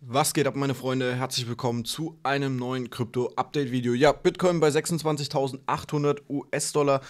Was geht ab, meine Freunde? Herzlich willkommen zu einem neuen Krypto-Update-Video. Ja, Bitcoin bei 26.800 US-Dollar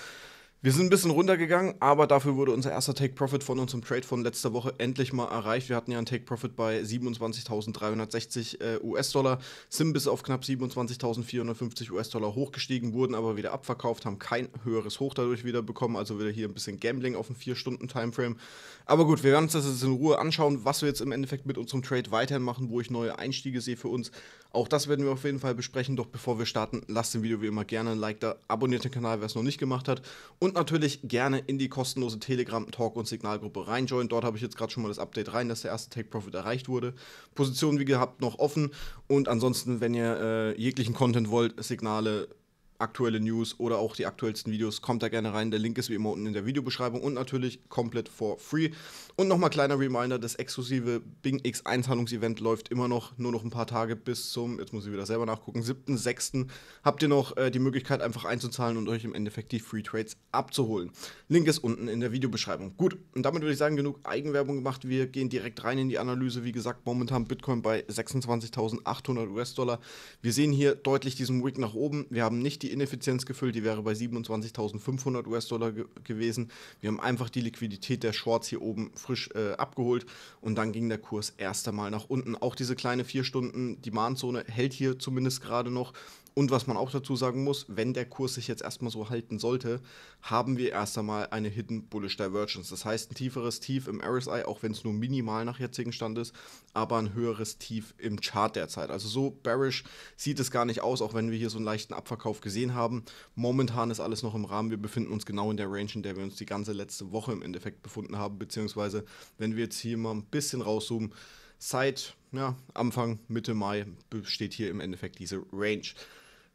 wir sind ein bisschen runtergegangen, aber dafür wurde unser erster Take-Profit von unserem Trade von letzter Woche endlich mal erreicht. Wir hatten ja einen Take-Profit bei 27.360 äh, US-Dollar, sind bis auf knapp 27.450 US-Dollar hochgestiegen, wurden aber wieder abverkauft, haben kein höheres Hoch dadurch wieder bekommen, also wieder hier ein bisschen Gambling auf dem 4-Stunden-Timeframe. Aber gut, wir werden uns das jetzt in Ruhe anschauen, was wir jetzt im Endeffekt mit unserem Trade weiterhin machen, wo ich neue Einstiege sehe für uns. Auch das werden wir auf jeden Fall besprechen. Doch bevor wir starten, lasst dem Video wie immer gerne ein Like da, abonniert den Kanal, wer es noch nicht gemacht hat. Und natürlich gerne in die kostenlose Telegram, Talk und Signalgruppe reinjoinen. Dort habe ich jetzt gerade schon mal das Update rein, dass der erste Take Profit erreicht wurde. Positionen wie gehabt noch offen. Und ansonsten, wenn ihr äh, jeglichen Content wollt, Signale aktuelle News oder auch die aktuellsten Videos, kommt da gerne rein. Der Link ist wie immer unten in der Videobeschreibung und natürlich komplett for free. Und nochmal kleiner Reminder, das exklusive Bing X Einzahlungsevent läuft immer noch, nur noch ein paar Tage bis zum, jetzt muss ich wieder selber nachgucken, 7.6. habt ihr noch äh, die Möglichkeit einfach einzuzahlen und euch im Endeffekt die Free Trades abzuholen. Link ist unten in der Videobeschreibung. Gut, und damit würde ich sagen, genug Eigenwerbung gemacht. Wir gehen direkt rein in die Analyse. Wie gesagt, momentan Bitcoin bei 26.800 US-Dollar. Wir sehen hier deutlich diesen Wick nach oben. Wir haben nicht die die Ineffizienz gefüllt, die wäre bei 27.500 US-Dollar ge gewesen. Wir haben einfach die Liquidität der Shorts hier oben frisch äh, abgeholt und dann ging der Kurs erst einmal nach unten. Auch diese kleine 4-Stunden-Demand-Zone hält hier zumindest gerade noch und was man auch dazu sagen muss, wenn der Kurs sich jetzt erstmal so halten sollte, haben wir erst einmal eine Hidden Bullish Divergence. Das heißt, ein tieferes Tief im RSI, auch wenn es nur minimal nach jetzigem Stand ist, aber ein höheres Tief im Chart derzeit. Also so bearish sieht es gar nicht aus, auch wenn wir hier so einen leichten Abverkauf gesehen haben. Momentan ist alles noch im Rahmen. Wir befinden uns genau in der Range, in der wir uns die ganze letzte Woche im Endeffekt befunden haben. Beziehungsweise, wenn wir jetzt hier mal ein bisschen rauszoomen, seit ja, Anfang, Mitte Mai besteht hier im Endeffekt diese Range.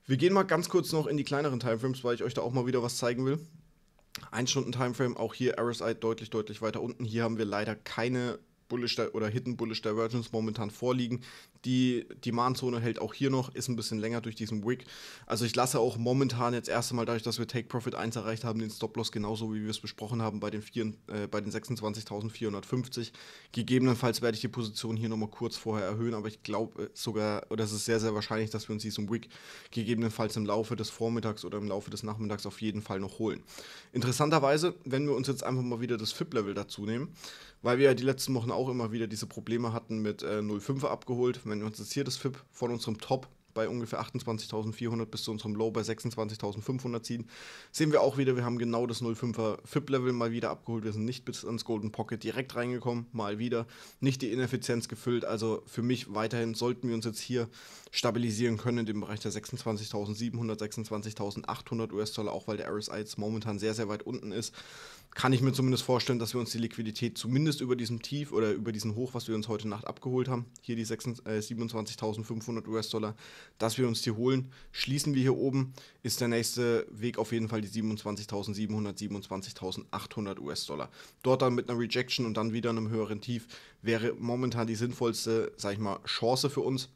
Wir gehen mal ganz kurz noch in die kleineren Timeframes, weil ich euch da auch mal wieder was zeigen will. 1 Stunden Timeframe, auch hier RSI deutlich, deutlich weiter unten. Hier haben wir leider keine Bullish oder Hidden Bullish Divergence momentan vorliegen. Die Demand-Zone hält auch hier noch, ist ein bisschen länger durch diesen Wick. Also ich lasse auch momentan jetzt erst einmal dadurch, dass wir Take Profit 1 erreicht haben, den Stop-Loss genauso, wie wir es besprochen haben, bei den, äh, den 26.450. Gegebenenfalls werde ich die Position hier nochmal kurz vorher erhöhen, aber ich glaube äh, sogar, oder es ist sehr, sehr wahrscheinlich, dass wir uns diesen Wick gegebenenfalls im Laufe des Vormittags oder im Laufe des Nachmittags auf jeden Fall noch holen. Interessanterweise, wenn wir uns jetzt einfach mal wieder das FIP-Level dazu nehmen, weil wir ja die letzten Wochen auch immer wieder diese Probleme hatten mit äh, 0,5 abgeholt, wenn uns hier das FIP von unserem Top bei ungefähr 28.400 bis zu unserem Low bei 26.500 ziehen, sehen wir auch wieder, wir haben genau das 05er FIP-Level mal wieder abgeholt. Wir sind nicht bis ins Golden Pocket direkt reingekommen, mal wieder. Nicht die Ineffizienz gefüllt. Also für mich weiterhin sollten wir uns jetzt hier stabilisieren können in dem Bereich der 26.700, 26.800 US-Dollar, auch weil der RSI jetzt momentan sehr, sehr weit unten ist kann ich mir zumindest vorstellen, dass wir uns die Liquidität zumindest über diesem Tief oder über diesen Hoch, was wir uns heute Nacht abgeholt haben, hier die 27.500 äh, US-Dollar, dass wir uns die holen. Schließen wir hier oben, ist der nächste Weg auf jeden Fall die 27.700, 27.800 US-Dollar. Dort dann mit einer Rejection und dann wieder einem höheren Tief wäre momentan die sinnvollste, sag ich mal, Chance für uns.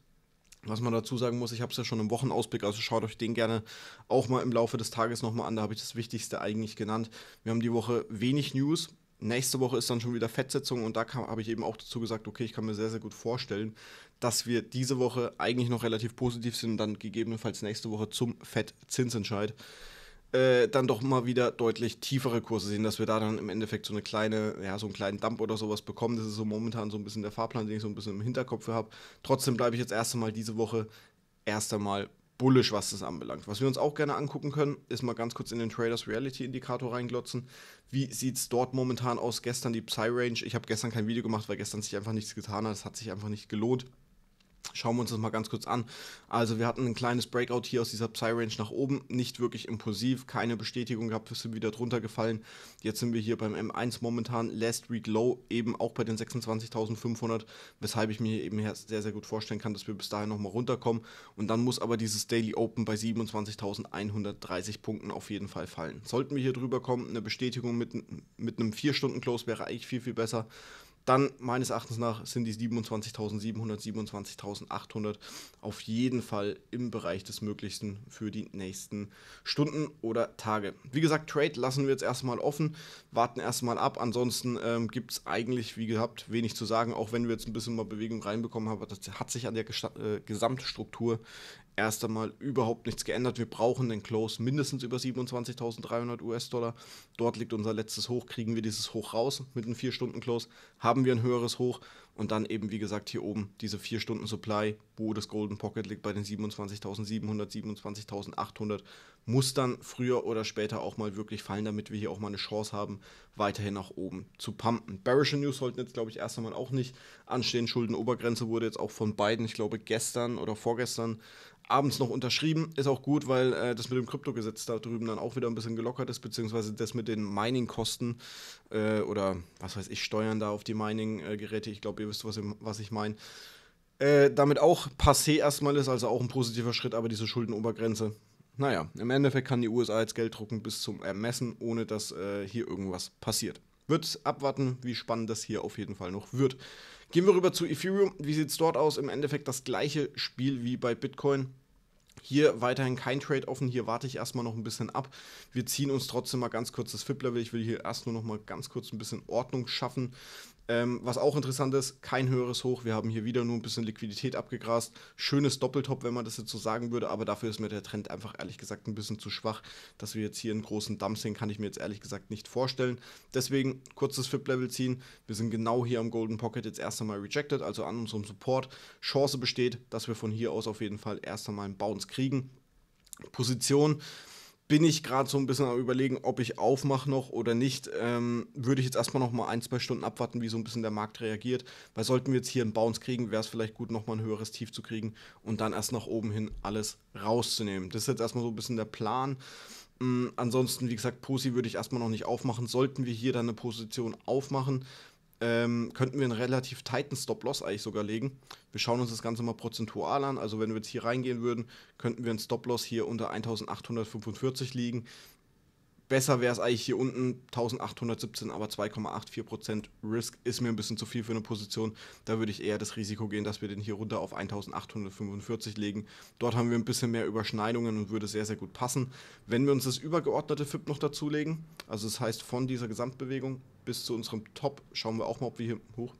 Was man dazu sagen muss, ich habe es ja schon im Wochenausblick, also schaut euch den gerne auch mal im Laufe des Tages nochmal an. Da habe ich das Wichtigste eigentlich genannt. Wir haben die Woche wenig News. Nächste Woche ist dann schon wieder Fettsetzung und da habe ich eben auch dazu gesagt, okay, ich kann mir sehr, sehr gut vorstellen, dass wir diese Woche eigentlich noch relativ positiv sind und dann gegebenenfalls nächste Woche zum Fettzinsentscheid. zinsentscheid äh, dann doch mal wieder deutlich tiefere Kurse sehen, dass wir da dann im Endeffekt so eine kleine, ja, so einen kleinen Dump oder sowas bekommen. Das ist so momentan so ein bisschen der Fahrplan, den ich so ein bisschen im Hinterkopf habe. Trotzdem bleibe ich jetzt erst einmal diese Woche erst einmal bullisch, was das anbelangt. Was wir uns auch gerne angucken können, ist mal ganz kurz in den Traders Reality Indikator reinglotzen. Wie sieht es dort momentan aus? Gestern die Psy-Range. Ich habe gestern kein Video gemacht, weil gestern sich einfach nichts getan hat. Es hat sich einfach nicht gelohnt. Schauen wir uns das mal ganz kurz an. Also wir hatten ein kleines Breakout hier aus dieser Psy-Range nach oben, nicht wirklich impulsiv, keine Bestätigung gehabt, wir sind wieder drunter gefallen. Jetzt sind wir hier beim M1 momentan, Last Week Low, eben auch bei den 26.500, weshalb ich mir eben sehr, sehr gut vorstellen kann, dass wir bis dahin nochmal runterkommen. Und dann muss aber dieses Daily Open bei 27.130 Punkten auf jeden Fall fallen. Sollten wir hier drüber kommen, eine Bestätigung mit, mit einem 4-Stunden-Close wäre eigentlich viel, viel besser dann meines Erachtens nach sind die 27.700, 27.800 auf jeden Fall im Bereich des Möglichsten für die nächsten Stunden oder Tage. Wie gesagt, Trade lassen wir jetzt erstmal offen, warten erstmal ab. Ansonsten ähm, gibt es eigentlich, wie gehabt, wenig zu sagen, auch wenn wir jetzt ein bisschen mal Bewegung reinbekommen haben. Das hat sich an der Gesta äh, Gesamtstruktur erst einmal überhaupt nichts geändert. Wir brauchen den Close mindestens über 27.300 US-Dollar. Dort liegt unser letztes Hoch. Kriegen wir dieses Hoch raus mit einem 4-Stunden-Close, haben wir ein höheres Hoch und dann eben, wie gesagt, hier oben diese 4 Stunden Supply, wo das Golden Pocket liegt bei den 27.700, 27.800, muss dann früher oder später auch mal wirklich fallen, damit wir hier auch mal eine Chance haben, weiterhin nach oben zu pumpen. Bearische News sollten jetzt, glaube ich, erst einmal auch nicht anstehen. Schuldenobergrenze wurde jetzt auch von beiden, ich glaube, gestern oder vorgestern abends noch unterschrieben. Ist auch gut, weil äh, das mit dem Kryptogesetz da drüben dann auch wieder ein bisschen gelockert ist, beziehungsweise das mit den Mining-Kosten äh, oder was weiß ich, Steuern da auf die Mining-Geräte. Äh, ich glaube, ihr ihr wisst, was, was ich meine, äh, damit auch passé erstmal ist, also auch ein positiver Schritt, aber diese Schuldenobergrenze. Naja, im Endeffekt kann die USA jetzt Geld drucken bis zum Ermessen, ohne dass äh, hier irgendwas passiert. Wird abwarten, wie spannend das hier auf jeden Fall noch wird. Gehen wir rüber zu Ethereum. Wie sieht es dort aus? Im Endeffekt das gleiche Spiel wie bei Bitcoin. Hier weiterhin kein Trade offen, hier warte ich erstmal noch ein bisschen ab. Wir ziehen uns trotzdem mal ganz kurz das FIP-Level. Ich will hier erst nur noch mal ganz kurz ein bisschen Ordnung schaffen. Ähm, was auch interessant ist, kein höheres Hoch. Wir haben hier wieder nur ein bisschen Liquidität abgegrast. Schönes Doppeltop, wenn man das jetzt so sagen würde, aber dafür ist mir der Trend einfach ehrlich gesagt ein bisschen zu schwach. Dass wir jetzt hier einen großen Dump sehen, kann ich mir jetzt ehrlich gesagt nicht vorstellen. Deswegen kurzes FIP-Level ziehen. Wir sind genau hier am Golden Pocket jetzt erst einmal rejected, also an unserem Support. Chance besteht, dass wir von hier aus auf jeden Fall erst einmal einen Bounce kriegen. Position bin ich gerade so ein bisschen am überlegen, ob ich aufmache noch oder nicht. Ähm, würde ich jetzt erstmal noch mal ein, zwei Stunden abwarten, wie so ein bisschen der Markt reagiert. Weil sollten wir jetzt hier einen Bounce kriegen, wäre es vielleicht gut, nochmal ein höheres Tief zu kriegen und dann erst nach oben hin alles rauszunehmen. Das ist jetzt erstmal so ein bisschen der Plan. Ähm, ansonsten, wie gesagt, Posi würde ich erstmal noch nicht aufmachen. Sollten wir hier dann eine Position aufmachen, ähm, könnten wir einen relativ tighten Stop-Loss eigentlich sogar legen. Wir schauen uns das Ganze mal prozentual an. Also wenn wir jetzt hier reingehen würden, könnten wir einen Stop-Loss hier unter 1845 liegen. Besser wäre es eigentlich hier unten 1817, aber 2,84% Risk ist mir ein bisschen zu viel für eine Position. Da würde ich eher das Risiko gehen, dass wir den hier runter auf 1845 legen. Dort haben wir ein bisschen mehr Überschneidungen und würde sehr, sehr gut passen. Wenn wir uns das übergeordnete FIP noch dazulegen, also das heißt von dieser Gesamtbewegung bis zu unserem Top schauen wir auch mal, ob wir hier hoch.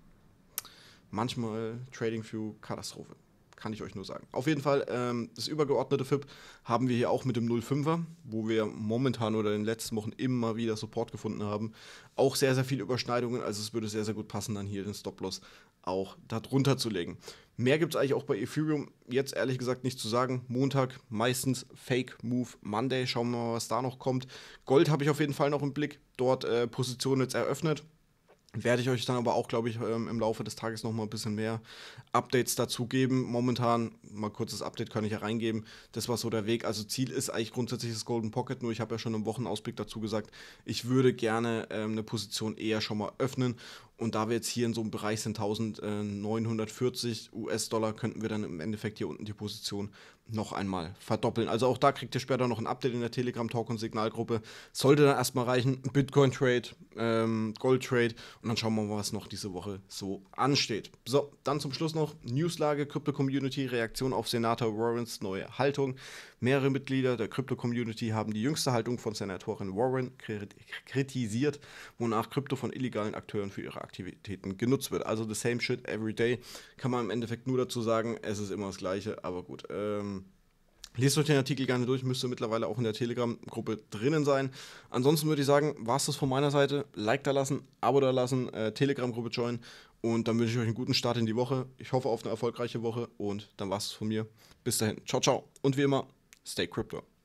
Manchmal Trading View Katastrophe. Kann ich euch nur sagen. Auf jeden Fall, ähm, das übergeordnete FIP haben wir hier auch mit dem 05er, wo wir momentan oder in den letzten Wochen immer wieder Support gefunden haben. Auch sehr, sehr viele Überschneidungen. Also es würde sehr, sehr gut passen, dann hier den Stop-Loss auch darunter zu legen. Mehr gibt es eigentlich auch bei Ethereum jetzt ehrlich gesagt nicht zu sagen. Montag meistens Fake Move Monday. Schauen wir mal, was da noch kommt. Gold habe ich auf jeden Fall noch im Blick. Dort äh, Position jetzt eröffnet werde ich euch dann aber auch, glaube ich, ähm, im Laufe des Tages nochmal ein bisschen mehr Updates dazu geben. Momentan, mal kurzes Update kann ich ja reingeben. Das war so der Weg. Also Ziel ist eigentlich grundsätzlich das Golden Pocket, nur ich habe ja schon im Wochenausblick dazu gesagt, ich würde gerne ähm, eine Position eher schon mal öffnen und da wir jetzt hier in so einem Bereich sind, 1940 US-Dollar, könnten wir dann im Endeffekt hier unten die Position noch einmal verdoppeln. Also auch da kriegt ihr später noch ein Update in der Telegram-Talk- und Signalgruppe. Sollte dann erstmal reichen. Bitcoin-Trade, ähm, Gold-Trade und dann schauen wir mal, was noch diese Woche so ansteht. So, dann zum Schluss noch Newslage, Krypto-Community, Reaktion auf Senator Warrens neue Haltung. Mehrere Mitglieder der Krypto-Community haben die jüngste Haltung von Senatorin Warren kritisiert, wonach Krypto von illegalen Akteuren für ihre Aktivitäten genutzt wird. Also the same shit every day kann man im Endeffekt nur dazu sagen, es ist immer das Gleiche, aber gut. Ähm, Lest euch den Artikel gerne durch, müsste mittlerweile auch in der Telegram-Gruppe drinnen sein. Ansonsten würde ich sagen, war es das von meiner Seite. Like da lassen, Abo da lassen, äh, Telegram-Gruppe joinen und dann wünsche ich euch einen guten Start in die Woche. Ich hoffe auf eine erfolgreiche Woche und dann war es von mir. Bis dahin, ciao, ciao und wie immer, stay crypto.